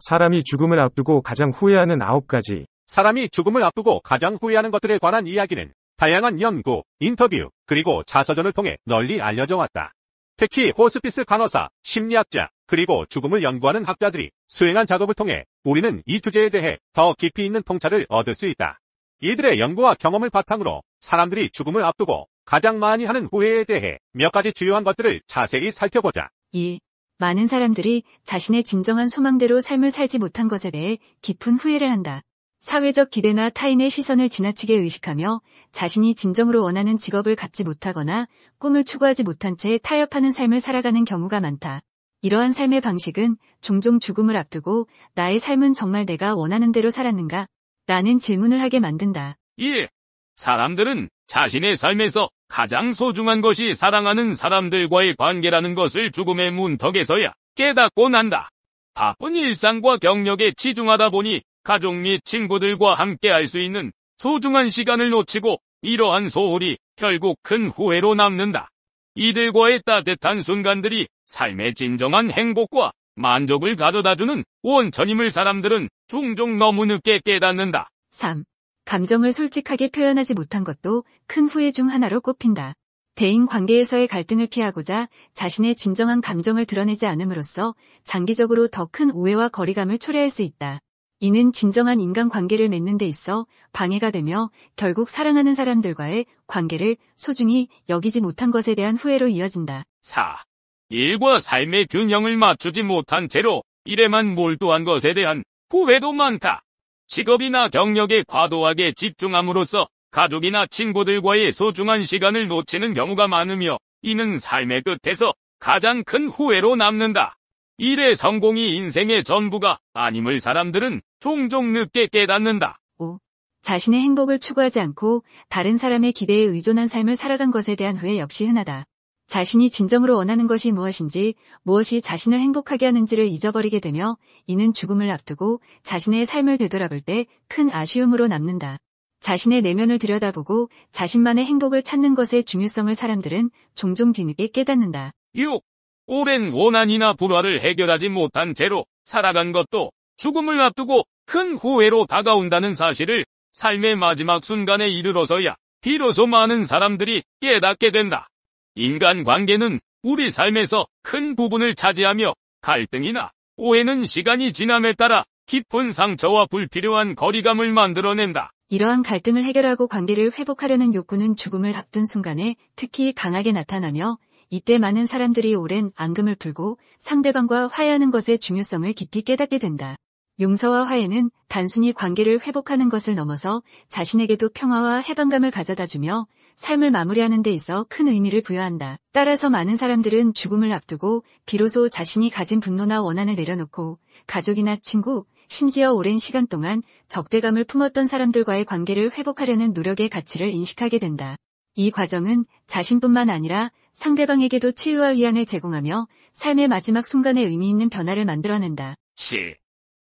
사람이 죽음을 앞두고 가장 후회하는 9가지. 사람이 죽음을 앞두고 가장 후회하는 것들에 관한 이야기는 다양한 연구, 인터뷰, 그리고 자서전을 통해 널리 알려져 왔다. 특히 호스피스 간호사, 심리학자, 그리고 죽음을 연구하는 학자들이 수행한 작업을 통해 우리는 이 주제에 대해 더 깊이 있는 통찰을 얻을 수 있다. 이들의 연구와 경험을 바탕으로 사람들이 죽음을 앞두고 가장 많이 하는 후회에 대해 몇 가지 주요한 것들을 자세히 살펴보자. 1. 많은 사람들이 자신의 진정한 소망대로 삶을 살지 못한 것에 대해 깊은 후회를 한다. 사회적 기대나 타인의 시선을 지나치게 의식하며 자신이 진정으로 원하는 직업을 갖지 못하거나 꿈을 추구하지 못한 채 타협하는 삶을 살아가는 경우가 많다. 이러한 삶의 방식은 종종 죽음을 앞두고 나의 삶은 정말 내가 원하는 대로 살았는가? 라는 질문을 하게 만든다. 예. 사람들은 자신의 삶에서 가장 소중한 것이 사랑하는 사람들과의 관계라는 것을 죽음의 문턱에서야 깨닫고난다 바쁜 일상과 경력에 치중하다 보니 가족 및 친구들과 함께 할 수 있는 소중한 시간을 놓치고 이러한 소홀이 결국 큰 후회로 남는다. 이들과의 따뜻한 순간들이 삶의 진정한 행복과 만족을 가져다주는 원천임을 사람들은 종종 너무 늦게 깨닫는다. 3. 감정을 솔직하게 표현하지 못한 것도 큰 후회 중 하나로 꼽힌다. 대인 관계에서의 갈등을 피하고자 자신의 진정한 감정을 드러내지 않음으로써 장기적으로 더 큰 오해와 거리감을 초래할 수 있다. 이는 진정한 인간 관계를 맺는 데 있어 방해가 되며 결국 사랑하는 사람들과의 관계를 소중히 여기지 못한 것에 대한 후회로 이어진다. 4. 일과 삶의 균형을 맞추지 못한 채로 일에만 몰두한 것에 대한 후회도 많다. 직업이나 경력에 과도하게 집중함으로써 가족이나 친구들과의 소중한 시간을 놓치는 경우가 많으며 이는 삶의 끝에서 가장 큰 후회로 남는다. 일의 성공이 인생의 전부가 아님을 사람들은 종종 늦게 깨닫는다. 5. 자신의 행복을 추구하지 않고 다른 사람의 기대에 의존한 삶을 살아간 것에 대한 후회 역시 흔하다. 자신이 진정으로 원하는 것이 무엇인지, 무엇이 자신을 행복하게 하는지를 잊어버리게 되며, 이는 죽음을 앞두고 자신의 삶을 되돌아볼 때 큰 아쉬움으로 남는다. 자신의 내면을 들여다보고 자신만의 행복을 찾는 것의 중요성을 사람들은 종종 뒤늦게 깨닫는다. 6. 오랜 원한이나 불화를 해결하지 못한 채로 살아간 것도 죽음을 앞두고 큰 후회로 다가온다는 사실을 삶의 마지막 순간에 이르러서야 비로소 많은 사람들이 깨닫게 된다. 인간관계는 우리 삶에서 큰 부분을 차지하며 갈등이나 오해는 시간이 지남에 따라 깊은 상처와 불필요한 거리감을 만들어낸다. 이러한 갈등을 해결하고 관계를 회복하려는 욕구는 죽음을 앞둔 순간에 특히 강하게 나타나며 이때 많은 사람들이 오랜 앙금을 풀고 상대방과 화해하는 것의 중요성을 깊이 깨닫게 된다. 용서와 화해는 단순히 관계를 회복하는 것을 넘어서 자신에게도 평화와 해방감을 가져다 주며 삶을 마무리하는 데 있어 큰 의미를 부여한다. 따라서 많은 사람들은 죽음을 앞두고 비로소 자신이 가진 분노나 원한을 내려놓고 가족이나 친구, 심지어 오랜 시간 동안 적대감을 품었던 사람들과의 관계를 회복하려는 노력의 가치를 인식하게 된다. 이 과정은 자신뿐만 아니라 상대방에게도 치유와 위안을 제공하며 삶의 마지막 순간에 의미 있는 변화를 만들어낸다. 7.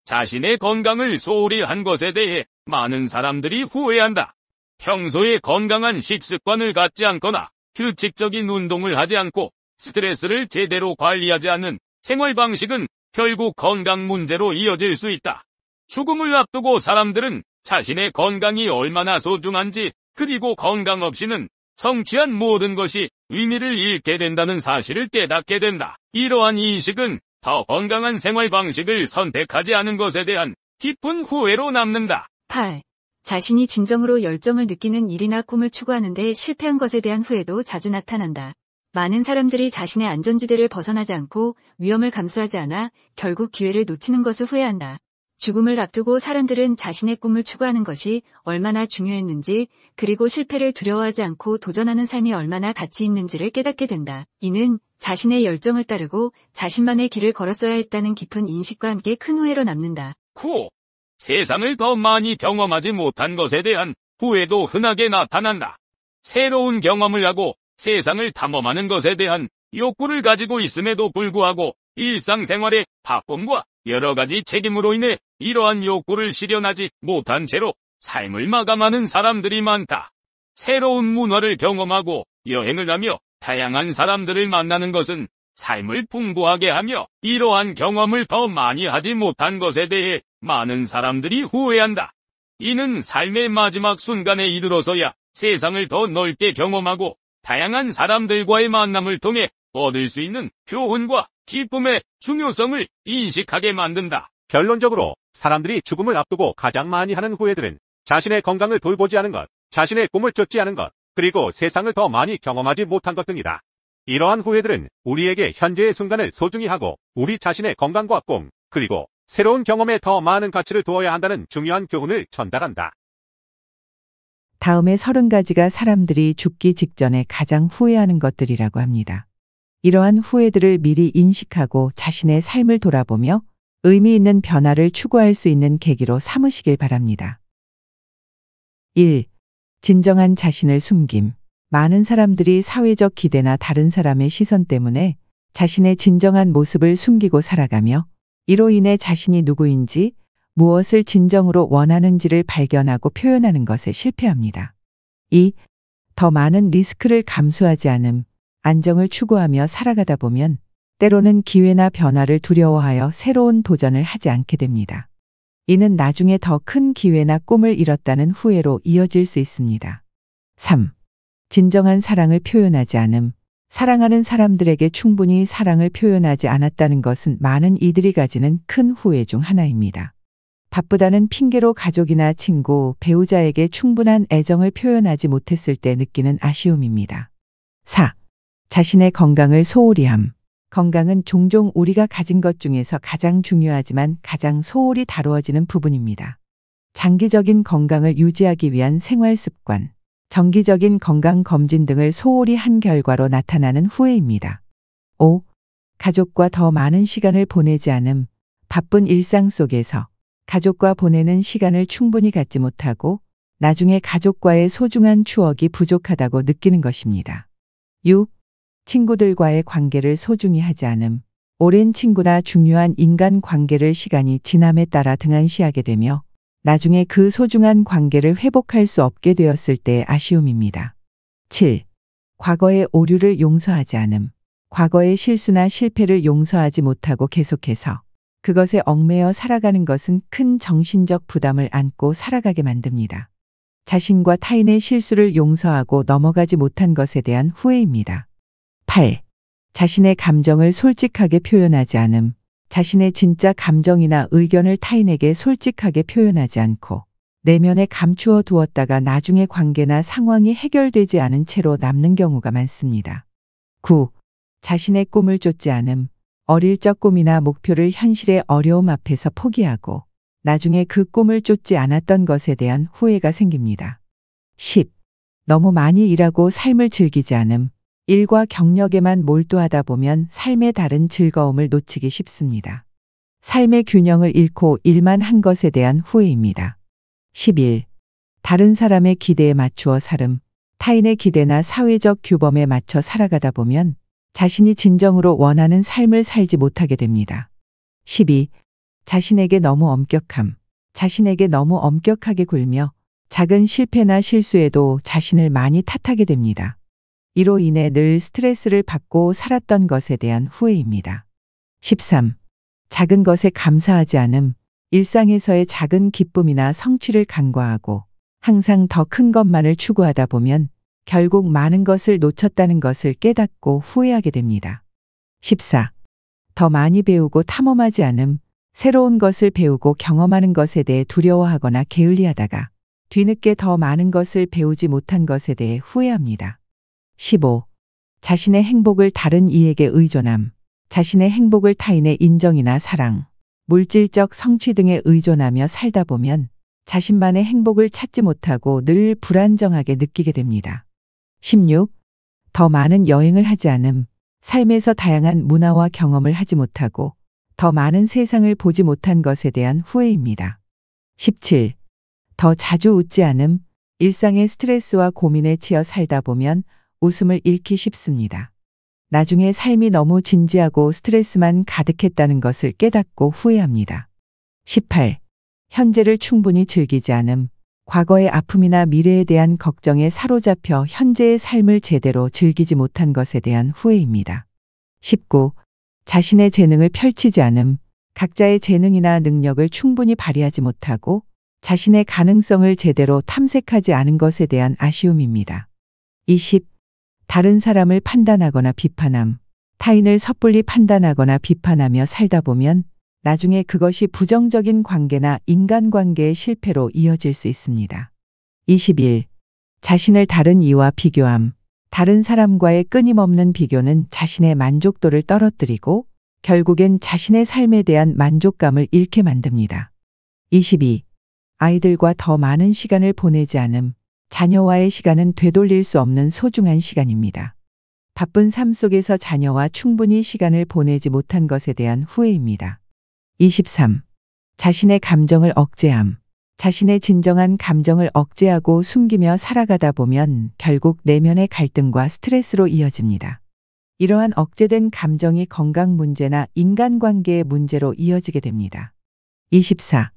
자신의 건강을 소홀히 한 것에 대해 많은 사람들이 후회한다. 평소에 건강한 식습관을 갖지 않거나 규칙적인 운동을 하지 않고 스트레스를 제대로 관리하지 않는 생활 방식은 결국 건강 문제로 이어질 수 있다. 죽음을 앞두고 사람들은 자신의 건강이 얼마나 소중한지 그리고 건강 없이는 성취한 모든 것이 의미를 잃게 된다는 사실을 깨닫게 된다. 이러한 인식은 더 건강한 생활 방식을 선택하지 않은 것에 대한 깊은 후회로 남는다. 8. 자신이 진정으로 열정을 느끼는 일이나 꿈을 추구하는데 실패한 것에 대한 후회도 자주 나타난다. 많은 사람들이 자신의 안전지대를 벗어나지 않고 위험을 감수하지 않아 결국 기회를 놓치는 것을 후회한다. 죽음을 앞두고 사람들은 자신의 꿈을 추구하는 것이 얼마나 중요했는지, 그리고 실패를 두려워하지 않고 도전하는 삶이 얼마나 가치 있는지를 깨닫게 된다. 이는 자신의 열정을 따르고 자신만의 길을 걸었어야 했다는 깊은 인식과 함께 큰 후회로 남는다. 9. 세상을 더 많이 경험하지 못한 것에 대한 후회도 흔하게 나타난다. 새로운 경험을 하고 세상을 탐험하는 것에 대한 욕구를 가지고 있음에도 불구하고 일상생활의 바쁨과 여러 가지 책임으로 인해 이러한 욕구를 실현하지 못한 채로 삶을 마감하는 사람들이 많다. 새로운 문화를 경험하고 여행을 하며 다양한 사람들을 만나는 것은 삶을 풍부하게 하며 이러한 경험을 더 많이 하지 못한 것에 대해 많은 사람들이 후회한다. 이는 삶의 마지막 순간에 이르러서야 세상을 더 넓게 경험하고 다양한 사람들과의 만남을 통해 얻을 수 있는 교훈과 기쁨의 중요성을 인식하게 만든다. 결론적으로 사람들이 죽음을 앞두고 가장 많이 하는 후회들은 자신의 건강을 돌보지 않은 것, 자신의 꿈을 쫓지 않은 것, 그리고 세상을 더 많이 경험하지 못한 것 등이다. 이러한 후회들은 우리에게 현재의 순간을 소중히 하고 우리 자신의 건강과 꿈, 그리고 새로운 경험에 더 많은 가치를 두어야 한다는 중요한 교훈을 전달한다. 다음에 서른 가지가 사람들이 죽기 직전에 가장 후회하는 것들이라고 합니다. 이러한 후회들을 미리 인식하고 자신의 삶을 돌아보며 의미 있는 변화를 추구할 수 있는 계기로 삼으시길 바랍니다. 1. 진정한 자신을 숨김. 많은 사람들이 사회적 기대나 다른 사람의 시선 때문에 자신의 진정한 모습을 숨기고 살아가며 이로 인해 자신이 누구인지 무엇을 진정으로 원하는지를 발견하고 표현하는 것에 실패합니다. 2. 더 많은 리스크를 감수하지 않음, 안정을 추구하며 살아가다 보면 때로는 기회나 변화를 두려워하여 새로운 도전을 하지 않게 됩니다. 이는 나중에 더 큰 기회나 꿈을 잃었다는 후회로 이어질 수 있습니다. 3. 진정한 사랑을 표현하지 않음. 사랑하는 사람들에게 충분히 사랑을 표현하지 않았다는 것은 많은 이들이 가지는 큰 후회 중 하나입니다. 바쁘다는 핑계로 가족이나 친구, 배우자에게 충분한 애정을 표현하지 못했을 때 느끼는 아쉬움입니다. 4. 자신의 건강을 소홀히 함. 건강은 종종 우리가 가진 것 중에서 가장 중요하지만 가장 소홀히 다루어지는 부분입니다. 장기적인 건강을 유지하기 위한 생활 습관, 정기적인 건강검진 등을 소홀히 한 결과로 나타나는 후회입니다. 5. 가족과 더 많은 시간을 보내지 않음. 바쁜 일상 속에서 가족과 보내는 시간을 충분히 갖지 못하고 나중에 가족과의 소중한 추억이 부족하다고 느끼는 것입니다. 6. 친구들과의 관계를 소중히 하지 않음. 오랜 친구나 중요한 인간 관계를 시간이 지남에 따라 등한시하게 되며 나중에 그 소중한 관계를 회복할 수 없게 되었을 때의 아쉬움입니다. 7. 과거의 오류를 용서하지 않음. 과거의 실수나 실패를 용서하지 못하고 계속해서 그것에 얽매여 살아가는 것은 큰 정신적 부담을 안고 살아가게 만듭니다. 자신과 타인의 실수를 용서하고 넘어가지 못한 것에 대한 후회입니다. 8. 자신의 감정을 솔직하게 표현하지 않음. 자신의 진짜 감정이나 의견을 타인에게 솔직하게 표현하지 않고 내면에 감추어 두었다가 나중에 관계나 상황이 해결되지 않은 채로 남는 경우가 많습니다. 9. 자신의 꿈을 쫓지 않음. 어릴 적 꿈이나 목표를 현실의 어려움 앞에서 포기하고 나중에 그 꿈을 쫓지 않았던 것에 대한 후회가 생깁니다. 10. 너무 많이 일하고 삶을 즐기지 않음. 일과 경력에만 몰두하다 보면 삶의 다른 즐거움을 놓치기 쉽습니다. 삶의 균형을 잃고 일만 한 것에 대한 후회입니다. 11. 다른 사람의 기대에 맞추어 살음. 타인의 기대나 사회적 규범에 맞춰 살아가다 보면 자신이 진정으로 원하는 삶을 살지 못하게 됩니다. 12. 자신에게 너무 엄격함. 자신에게 너무 엄격하게 굴며 작은 실패나 실수에도 자신을 많이 탓하게 됩니다. 이로 인해 늘 스트레스를 받고 살았던 것에 대한 후회입니다. 13. 작은 것에 감사하지 않음. 일상에서의 작은 기쁨이나 성취를 간과하고 항상 더 큰 것만을 추구하다 보면 결국 많은 것을 놓쳤다는 것을 깨닫고 후회하게 됩니다. 14. 더 많이 배우고 탐험하지 않음. 새로운 것을 배우고 경험하는 것에 대해 두려워하거나 게을리하다가 뒤늦게 더 많은 것을 배우지 못한 것에 대해 후회합니다. 15. 자신의 행복을 다른 이에게 의존함. 자신의 행복을 타인의 인정이나 사랑, 물질적 성취 등에 의존하며 살다 보면 자신만의 행복을 찾지 못하고 늘 불안정하게 느끼게 됩니다. 16. 더 많은 여행을 하지 않음. 삶에서 다양한 문화와 경험을 하지 못하고 더 많은 세상을 보지 못한 것에 대한 후회입니다. 17. 더 자주 웃지 않음. 일상의 스트레스와 고민에 치여 살다 보면 웃음을 잃기 쉽습니다. 나중에 삶이 너무 진지하고 스트레스만 가득했다는 것을 깨닫고 후회합니다. 18. 현재를 충분히 즐기지 않음. 과거의 아픔이나 미래에 대한 걱정에 사로잡혀 현재의 삶을 제대로 즐기지 못한 것에 대한 후회입니다. 19. 자신의 재능을 펼치지 않음. 각자의 재능이나 능력을 충분히 발휘하지 못하고 자신의 가능성을 제대로 탐색하지 않은 것에 대한 아쉬움입니다. 20. 다른 사람을 판단하거나 비판함, 타인을 섣불리 판단하거나 비판하며 살다 보면 나중에 그것이 부정적인 관계나 인간관계의 실패로 이어질 수 있습니다. 21. 자신을 다른 이와 비교함. 다른 사람과의 끊임없는 비교는 자신의 만족도를 떨어뜨리고 결국엔 자신의 삶에 대한 만족감을 잃게 만듭니다. 22. 아이들과 더 많은 시간을 보내지 않음. 자녀와의 시간은 되돌릴 수 없는 소중한 시간입니다. 바쁜 삶 속에서 자녀와 충분히 시간을 보내지 못한 것에 대한 후회입니다. 23. 자신의 감정을 억제함. 자신의 진정한 감정을 억제하고 숨기며 살아가다 보면 결국 내면의 갈등과 스트레스로 이어집니다. 이러한 억제된 감정이 건강 문제나 인간관계의 문제로 이어지게 됩니다. 24.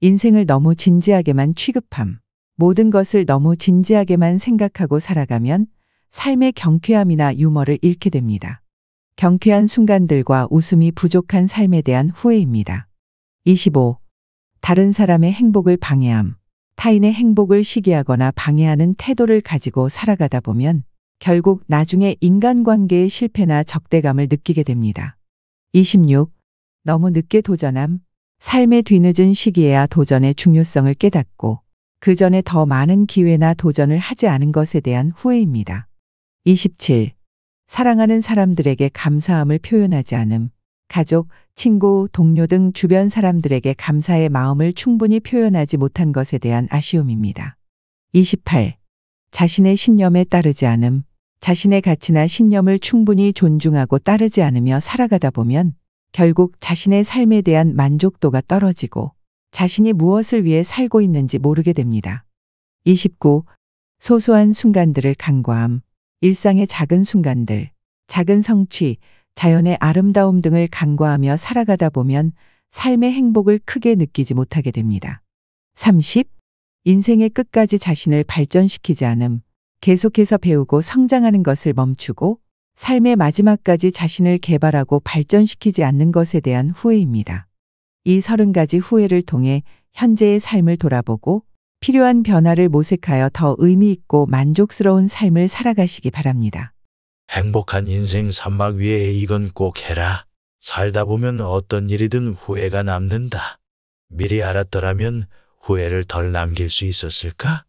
인생을 너무 진지하게만 취급함. 모든 것을 너무 진지하게만 생각하고 살아가면 삶의 경쾌함이나 유머를 잃게 됩니다. 경쾌한 순간들과 웃음이 부족한 삶에 대한 후회입니다. 25. 다른 사람의 행복을 방해함. 타인의 행복을 시기하거나 방해하는 태도를 가지고 살아가다 보면 결국 나중에 인간관계의 실패나 적대감을 느끼게 됩니다. 26. 너무 늦게 도전함. 삶의 뒤늦은 시기에야 도전의 중요성을 깨닫고 그 전에 더 많은 기회나 도전을 하지 않은 것에 대한 후회입니다. 27. 사랑하는 사람들에게 감사함을 표현하지 않음. 가족, 친구, 동료 등 주변 사람들에게 감사의 마음을 충분히 표현하지 못한 것에 대한 아쉬움입니다. 28. 자신의 신념에 따르지 않음. 자신의 가치나 신념을 충분히 존중하고 따르지 않으며 살아가다 보면 결국 자신의 삶에 대한 만족도가 떨어지고 자신이 무엇을 위해 살고 있는지 모르게 됩니다. 29. 소소한 순간들을 간과함, 일상의 작은 순간들, 작은 성취, 자연의 아름다움 등을 간과하며 살아가다 보면 삶의 행복을 크게 느끼지 못하게 됩니다. 30. 인생의 끝까지 자신을 발전시키지 않음, 계속해서 배우고 성장하는 것을 멈추고 삶의 마지막까지 자신을 개발하고 발전시키지 않는 것에 대한 후회입니다. 이 서른 가지 후회를 통해 현재의 삶을 돌아보고 필요한 변화를 모색하여 더 의미 있고 만족스러운 삶을 살아가시기 바랍니다. 행복한 인생 산막 위에 이건 꼭 해라. 살다 보면 어떤 일이든 후회가 남는다. 미리 알았더라면 후회를 덜 남길 수 있었을까?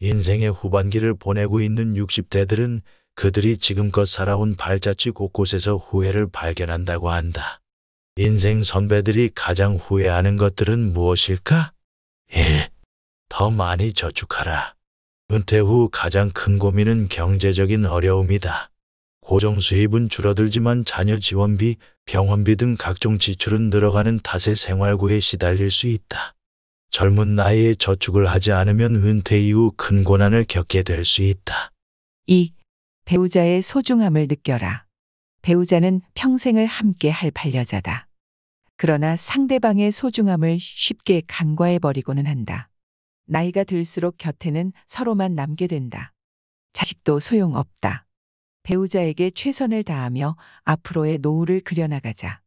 인생의 후반기를 보내고 있는 60대들은 그들이 지금껏 살아온 발자취 곳곳에서 후회를 발견한다고 한다. 인생 선배들이 가장 후회하는 것들은 무엇일까? 1. 예, 더 많이 저축하라. 은퇴 후 가장 큰 고민은 경제적인 어려움이다. 고정 수입은 줄어들지만 자녀 지원비, 병원비 등 각종 지출은 늘어가는 탓에 생활고에 시달릴 수 있다. 젊은 나이에 저축을 하지 않으면 은퇴 이후 큰 고난을 겪게 될 수 있다. 2. 배우자의 소중함을 느껴라. 배우자는 평생을 함께 할 반려자다. 그러나 상대방의 소중함을 쉽게 간과해버리고는 한다. 나이가 들수록 곁에는 서로만 남게 된다. 자식도 소용없다. 배우자에게 최선을 다하며 앞으로의 노후를 그려나가자.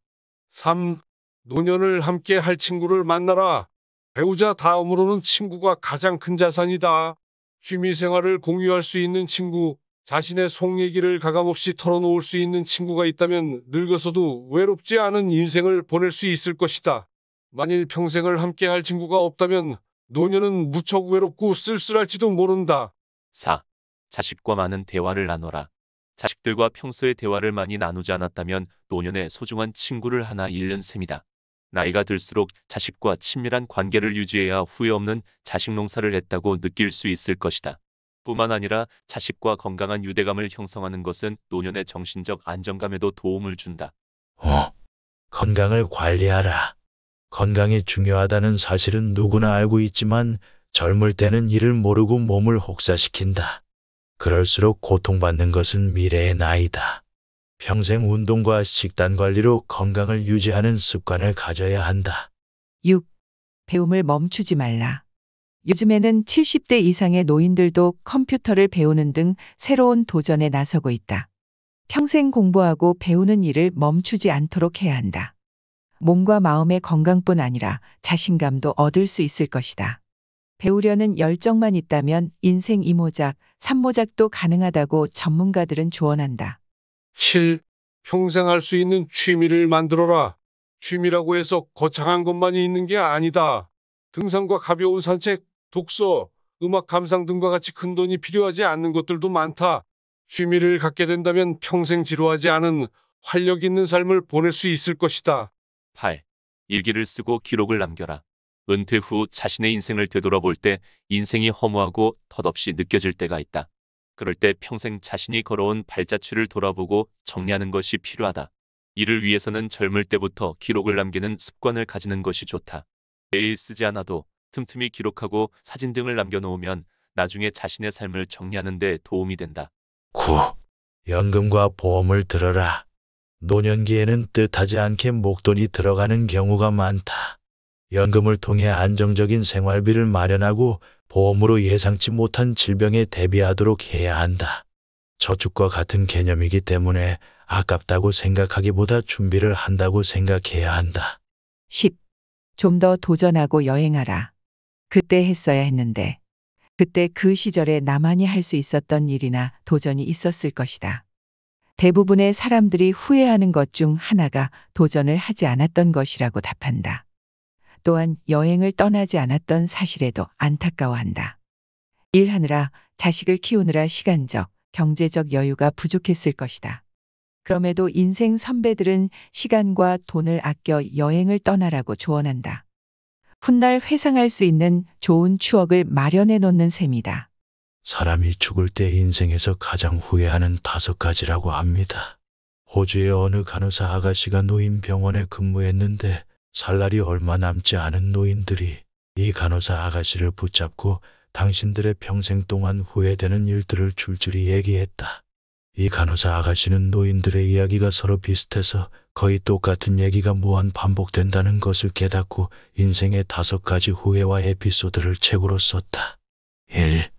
3. 노년을 함께 할 친구를 만나라. 배우자 다음으로는 친구가 가장 큰 자산이다. 취미 생활을 공유할 수 있는 친구, 자신의 속 얘기를 가감없이 털어놓을 수 있는 친구가 있다면 늙어서도 외롭지 않은 인생을 보낼 수 있을 것이다. 만일 평생을 함께할 친구가 없다면 노년은 무척 외롭고 쓸쓸할지도 모른다. 4. 자식과 많은 대화를 나눠라. 자식들과 평소에 대화를 많이 나누지 않았다면 노년의 소중한 친구를 하나 잃는 셈이다. 나이가 들수록 자식과 친밀한 관계를 유지해야 후회 없는 자식 농사를 했다고 느낄 수 있을 것이다. 뿐만 아니라 자식과 건강한 유대감을 형성하는 것은 노년의 정신적 안정감에도 도움을 준다. 어, 건강을 관리하라. 건강이 중요하다는 사실은 누구나 알고 있지만 젊을 때는 이를 모르고 몸을 혹사시킨다. 그럴수록 고통받는 것은 미래의 나이다. 평생 운동과 식단 관리로 건강을 유지하는 습관을 가져야 한다. 6. 배움을 멈추지 말라. 요즘에는 70대 이상의 노인들도 컴퓨터를 배우는 등 새로운 도전에 나서고 있다. 평생 공부하고 배우는 일을 멈추지 않도록 해야 한다. 몸과 마음의 건강뿐 아니라 자신감도 얻을 수 있을 것이다. 배우려는 열정만 있다면 인생 이모작삼모작도 가능하다고 전문가들은 조언한다. 7. 평생 할 수 있는 취미를 만들어라. 취미라고 해서 거창한 것만이 있는 게 아니다. 등산과 가벼운 산책, 독서, 음악 감상 등과 같이 큰 돈이 필요하지 않는 것들도 많다. 취미를 갖게 된다면 평생 지루하지 않은 활력 있는 삶을 보낼 수 있을 것이다. 8. 일기를 쓰고 기록을 남겨라. 은퇴 후 자신의 인생을 되돌아볼 때 인생이 허무하고 덧없이 느껴질 때가 있다. 그럴 때 평생 자신이 걸어온 발자취를 돌아보고 정리하는 것이 필요하다. 이를 위해서는 젊을 때부터 기록을 남기는 습관을 가지는 것이 좋다. 매일 쓰지 않아도 틈틈이 기록하고 사진 등을 남겨놓으면 나중에 자신의 삶을 정리하는 데 도움이 된다. 9. 연금과 보험을 들어라. 노년기에는 뜻하지 않게 목돈이 들어가는 경우가 많다. 연금을 통해 안정적인 생활비를 마련하고 보험으로 예상치 못한 질병에 대비하도록 해야 한다. 저축과 같은 개념이기 때문에 아깝다고 생각하기보다 준비를 한다고 생각해야 한다. 10. 좀 더 도전하고 여행하라. 그때 했어야 했는데 그때 그 시절에 나만이 할 수 있었던 일이나 도전이 있었을 것이다. 대부분의 사람들이 후회하는 것 중 하나가 도전을 하지 않았던 것이라고 답한다. 또한 여행을 떠나지 않았던 사실에도 안타까워한다. 일하느라 자식을 키우느라 시간적, 경제적 여유가 부족했을 것이다. 그럼에도 인생 선배들은 시간과 돈을 아껴 여행을 떠나라고 조언한다. 훗날 회상할 수 있는 좋은 추억을 마련해 놓는 셈이다. 사람이 죽을 때 인생에서 가장 후회하는 다섯 가지라고 압니다. 호주의 어느 간호사 아가씨가 노인 병원에 근무했는데 살 날이 얼마 남지 않은 노인들이 이 간호사 아가씨를 붙잡고 당신들의 평생 동안 후회되는 일들을 줄줄이 얘기했다. 이 간호사 아가씨는 노인들의 이야기가 서로 비슷해서 거의 똑같은 얘기가 무한 반복된다는 것을 깨닫고 인생의 다섯 가지 후회와 에피소드를 책으로 썼다. 1.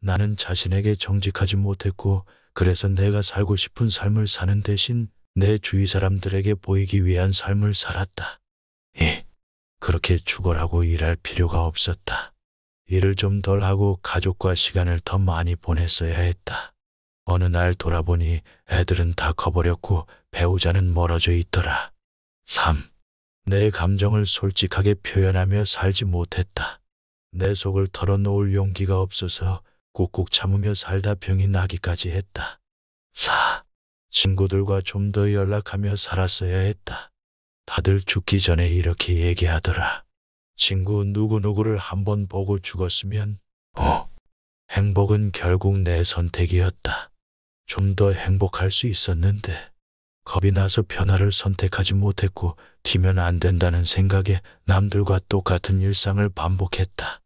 나는 자신에게 정직하지 못했고 그래서 내가 살고 싶은 삶을 사는 대신 내 주위 사람들에게 보이기 위한 삶을 살았다. 2. 그렇게 죽어라고 일할 필요가 없었다. 일을 좀 덜 하고 가족과 시간을 더 많이 보냈어야 했다. 어느 날 돌아보니 애들은 다 커버렸고 배우자는 멀어져 있더라. 3. 내 감정을 솔직하게 표현하며 살지 못했다. 내 속을 털어놓을 용기가 없어서 꾹꾹 참으며 살다 병이 나기까지 했다. 4. 친구들과 좀 더 연락하며 살았어야 했다. 다들 죽기 전에 이렇게 얘기하더라. 친구 누구누구를 한번 보고 죽었으면 어, 행복은 결국 내 선택이었다. 좀더 행복할 수 있었는데 겁이 나서 변화를 선택하지 못했고 튀면 안 된다는 생각에 남들과 똑같은 일상을 반복했다.